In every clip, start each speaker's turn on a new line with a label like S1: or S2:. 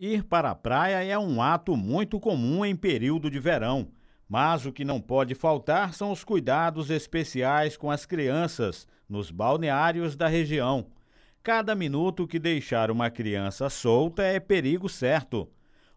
S1: Ir para a praia é um ato muito comum em período de verão, mas o que não pode faltar são os cuidados especiais com as crianças nos balneários da região. Cada minuto que deixar uma criança solta é perigo certo.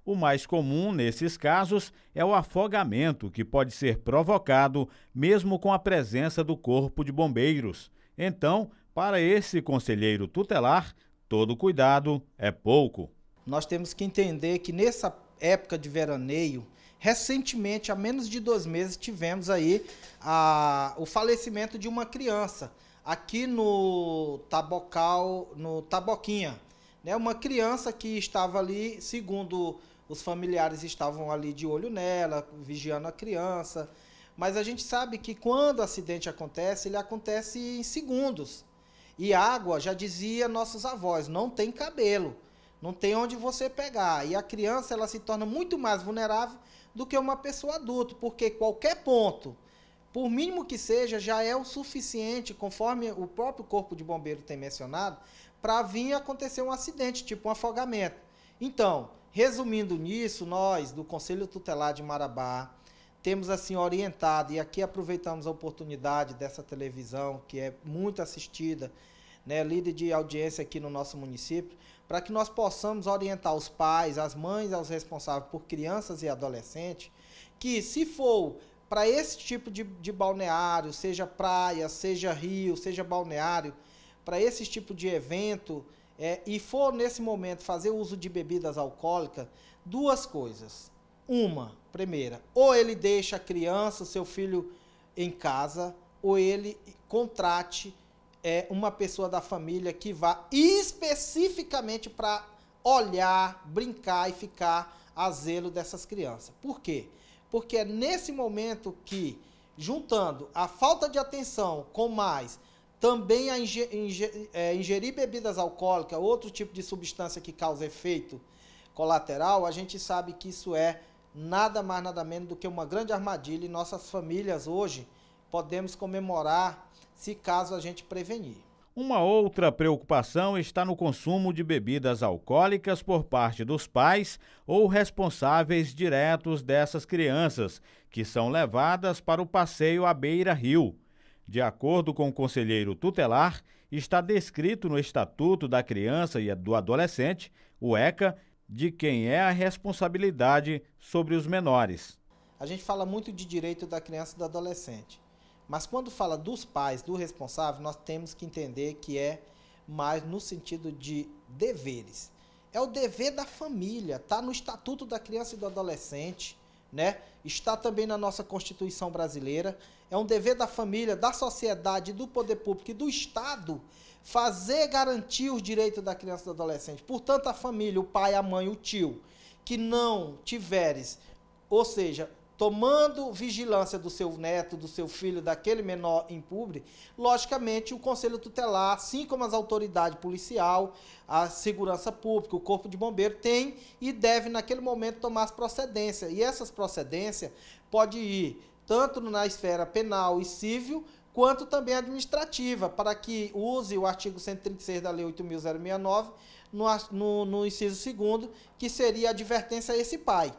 S1: O mais comum nesses casos é o afogamento, que pode ser provocado mesmo com a presença do Corpo de Bombeiros. Então, para esse conselheiro tutelar, todo cuidado é pouco.
S2: Nós temos que entender que nessa época de veraneio, recentemente, há menos de dois meses, tivemos aí a, o falecimento de uma criança aqui no Tabocal, no Taboquinha. Né? Uma criança que estava ali, segundo os familiares estavam ali de olho nela, vigiando a criança. Mas a gente sabe que quando o acidente acontece, ele acontece em segundos. E água, já dizia nossos avós, não tem cabelo. Não tem onde você pegar. E a criança ela se torna muito mais vulnerável do que uma pessoa adulta, porque qualquer ponto, por mínimo que seja, já é o suficiente, conforme o próprio corpo de bombeiro tem mencionado, para vir acontecer um acidente, tipo um afogamento. Então, resumindo nisso, nós do Conselho Tutelar de Marabá temos assim orientado e aqui aproveitamos a oportunidade dessa televisão que é muito assistida né, líder de audiência aqui no nosso município, para que nós possamos orientar os pais, as mães, aos responsáveis por crianças e adolescentes, que se for para esse tipo de, de balneário, seja praia, seja rio, seja balneário, para esse tipo de evento, é, e for nesse momento fazer uso de bebidas alcoólicas, duas coisas. Uma, primeira, ou ele deixa a criança, seu filho em casa, ou ele contrate é, uma pessoa da família que vá especificamente para olhar, brincar e ficar a zelo dessas crianças. Por quê? Porque é nesse momento que, juntando a falta de atenção com mais também a ingerir, é, ingerir bebidas alcoólicas, outro tipo de substância que causa efeito colateral, a gente sabe que isso é nada mais nada menos do que uma grande armadilha e nossas famílias hoje podemos comemorar se caso a gente prevenir.
S1: Uma outra preocupação está no consumo de bebidas alcoólicas por parte dos pais ou responsáveis diretos dessas crianças, que são levadas para o passeio à beira-rio. De acordo com o conselheiro tutelar, está descrito no Estatuto da Criança e do Adolescente, o ECA, de quem é a responsabilidade sobre os menores.
S2: A gente fala muito de direito da criança e do adolescente. Mas quando fala dos pais, do responsável, nós temos que entender que é mais no sentido de deveres. É o dever da família, está no Estatuto da Criança e do Adolescente, né? está também na nossa Constituição brasileira. É um dever da família, da sociedade, do poder público e do Estado fazer garantir os direitos da criança e do adolescente. Portanto, a família, o pai, a mãe, o tio, que não tiveres, ou seja, tomando vigilância do seu neto, do seu filho, daquele menor impúblico, logicamente o Conselho Tutelar, assim como as autoridades policial, a segurança pública, o Corpo de Bombeiro, tem e deve naquele momento tomar as procedências. E essas procedências pode ir tanto na esfera penal e civil, quanto também administrativa, para que use o artigo 136 da Lei 8.069, no, no, no inciso segundo, que seria a advertência a esse pai.